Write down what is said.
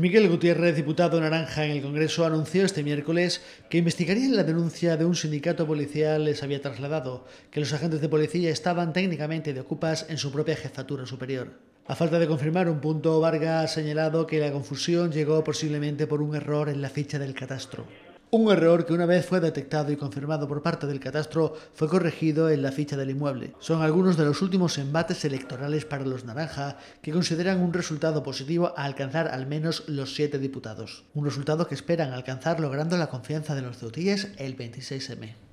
Miguel Gutiérrez, diputado naranja en el Congreso, anunció este miércoles que investigarían la denuncia de un sindicato policial les había trasladado, que los agentes de policía estaban técnicamente de ocupas en su propia jefatura superior. A falta de confirmar un punto, Vargas ha señalado que la confusión llegó posiblemente por un error en la ficha del catastro. Un error que una vez fue detectado y confirmado por parte del catastro fue corregido en la ficha del inmueble. Son algunos de los últimos embates electorales para los naranja que consideran un resultado positivo a alcanzar al menos los siete diputados. Un resultado que esperan alcanzar logrando la confianza de los ceutíes el 26M.